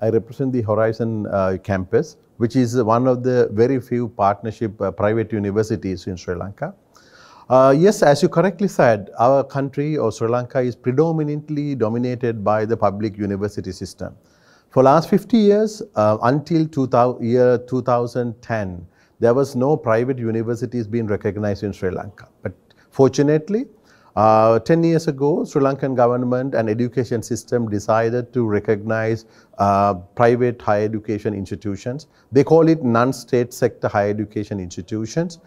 I represent the Horizon uh, campus, which is one of the very few partnership uh, private universities in Sri Lanka. Uh, yes, as you correctly said, our country or Sri Lanka is predominantly dominated by the public university system. For last 50 years, uh, until 2000, year 2010, there was no private universities being recognized in Sri Lanka. But fortunately, uh, 10 years ago, Sri Lankan government and education system decided to recognize uh, private higher education institutions. They call it non-state sector higher education institutions.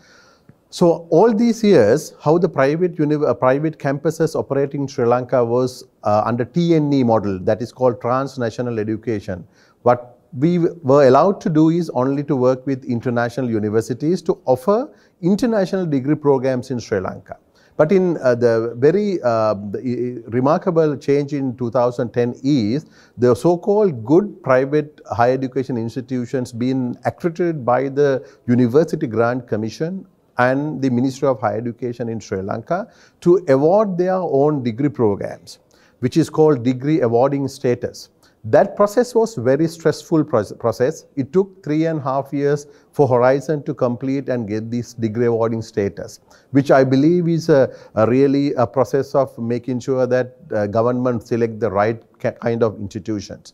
So all these years, how the private, uh, private campuses operating in Sri Lanka was uh, under TNE model, that is called transnational education. What we were allowed to do is only to work with international universities to offer international degree programs in Sri Lanka. But in uh, the very uh, the, remarkable change in 2010 is the so-called good private higher education institutions being accredited by the University Grant Commission and the Ministry of Higher Education in Sri Lanka to award their own degree programs, which is called degree awarding status. That process was very stressful process. It took three and a half years for Horizon to complete and get this degree awarding status, which I believe is a, a really a process of making sure that uh, government select the right kind of institutions.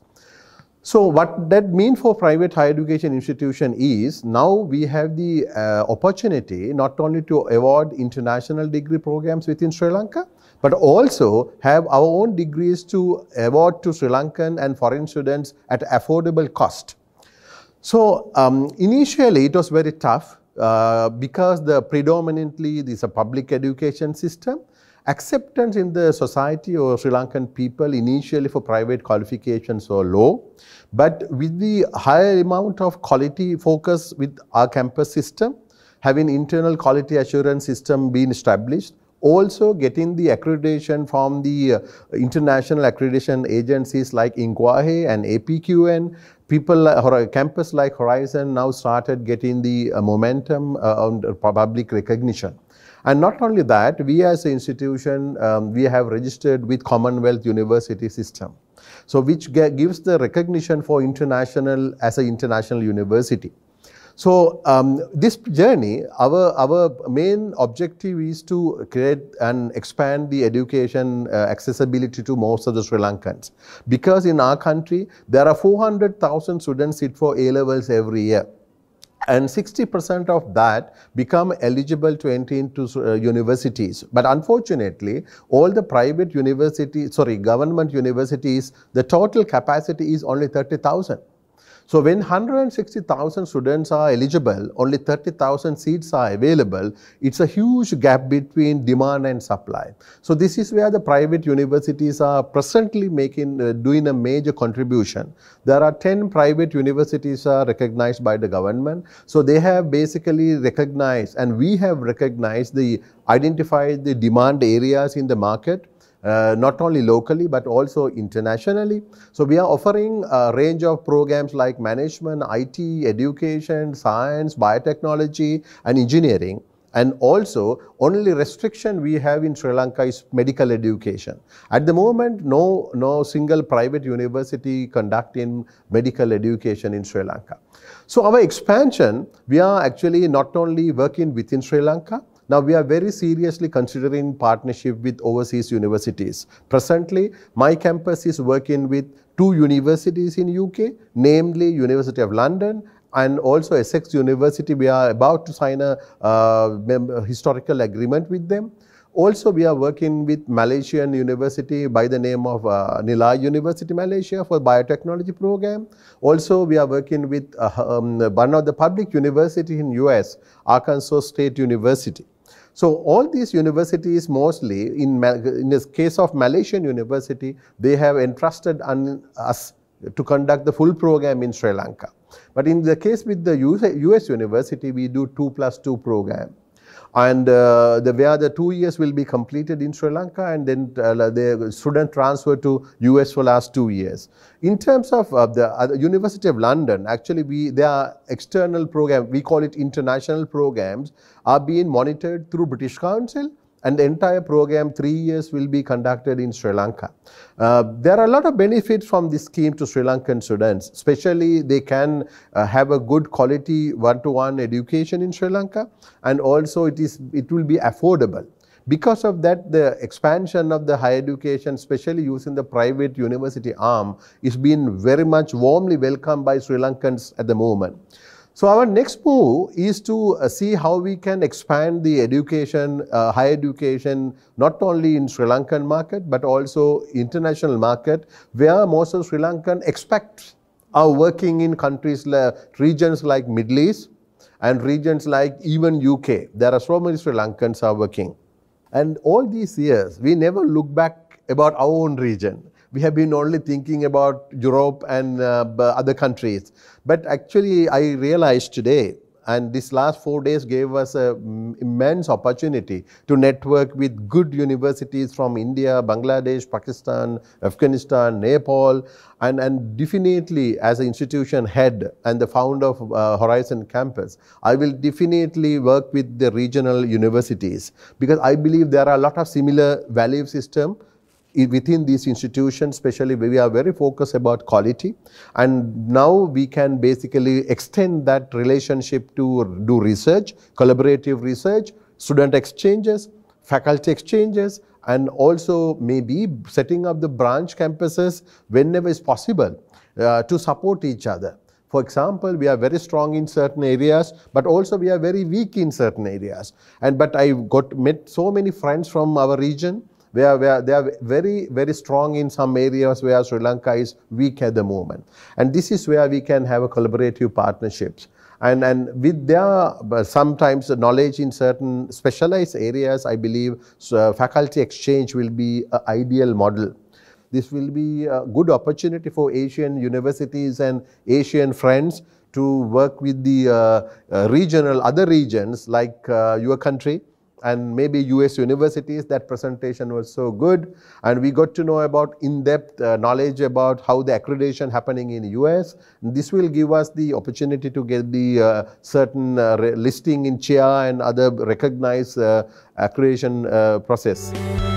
So what that means for private higher education institution is now we have the uh, opportunity not only to award international degree programs within Sri Lanka, but also have our own degrees to award to Sri Lankan and foreign students at affordable cost. So um, initially it was very tough uh, because the predominantly this is a public education system. Acceptance in the society or Sri Lankan people initially for private qualifications were low, but with the higher amount of quality focus with our campus system, having internal quality assurance system being established, also getting the accreditation from the uh, international accreditation agencies like INQUAE and APQN. People, or campus like Horizon now started getting the uh, momentum uh, on public recognition. And not only that, we as an institution, um, we have registered with Commonwealth University System. So which gives the recognition for international, as an international university. So um, this journey, our, our main objective is to create and expand the education uh, accessibility to most of the Sri Lankans. Because in our country, there are 400,000 students sit for A-levels every year and 60% of that become eligible to enter into uh, universities. But unfortunately, all the private universities, sorry, government universities, the total capacity is only 30,000. So when 160,000 students are eligible, only 30,000 seats are available, it's a huge gap between demand and supply. So this is where the private universities are presently making, uh, doing a major contribution. There are 10 private universities are recognized by the government. So they have basically recognized and we have recognized the, identified the demand areas in the market uh, not only locally but also internationally. So we are offering a range of programs like management, IT, education, science, biotechnology and engineering. And also, only restriction we have in Sri Lanka is medical education. At the moment, no, no single private university conducting medical education in Sri Lanka. So our expansion, we are actually not only working within Sri Lanka, now, we are very seriously considering partnership with overseas universities. Presently, my campus is working with two universities in UK, namely University of London and also Essex University. We are about to sign a uh, historical agreement with them. Also, we are working with Malaysian university by the name of uh, Nilai University Malaysia for biotechnology program. Also, we are working with uh, um, one of the public university in US, Arkansas State University. So all these universities mostly, in, in this case of Malaysian university, they have entrusted us to conduct the full program in Sri Lanka. But in the case with the US, US university, we do 2 plus 2 program. And uh, the, where the two years will be completed in Sri Lanka and then uh, the student transfer to US for last two years. In terms of uh, the University of London, actually we there are external program we call it international programs, are being monitored through British Council and the entire program, three years, will be conducted in Sri Lanka. Uh, there are a lot of benefits from this scheme to Sri Lankan students, especially they can uh, have a good quality one-to-one -one education in Sri Lanka, and also it is it will be affordable. Because of that, the expansion of the higher education, especially using the private university arm, is being very much warmly welcomed by Sri Lankans at the moment. So our next move is to uh, see how we can expand the education, uh, higher education, not only in Sri Lankan market, but also international market, where most of Sri Lankan expect are working in countries, regions like Middle East and regions like even UK. There are so many Sri Lankans are working. And all these years, we never look back about our own region we have been only thinking about Europe and uh, other countries. But actually, I realized today, and this last four days gave us an immense opportunity to network with good universities from India, Bangladesh, Pakistan, Afghanistan, Nepal, and, and definitely as an institution head and the founder of uh, Horizon Campus, I will definitely work with the regional universities because I believe there are a lot of similar value system within these institutions, especially we are very focused about quality. And now we can basically extend that relationship to do research, collaborative research, student exchanges, faculty exchanges, and also maybe setting up the branch campuses whenever is possible uh, to support each other. For example, we are very strong in certain areas, but also we are very weak in certain areas. And but I got met so many friends from our region they are, they are very, very strong in some areas where Sri Lanka is weak at the moment. And this is where we can have a collaborative partnerships and and with their uh, sometimes knowledge in certain specialized areas i believe so uh, faculty exchange will be an ideal model this will be a good opportunity for asian universities and asian friends to work with the uh, uh regional other regions like uh, your country and maybe US universities, that presentation was so good. And we got to know about in-depth uh, knowledge about how the accreditation happening in US. This will give us the opportunity to get the uh, certain uh, listing in CHIA and other recognized uh, accreditation uh, process.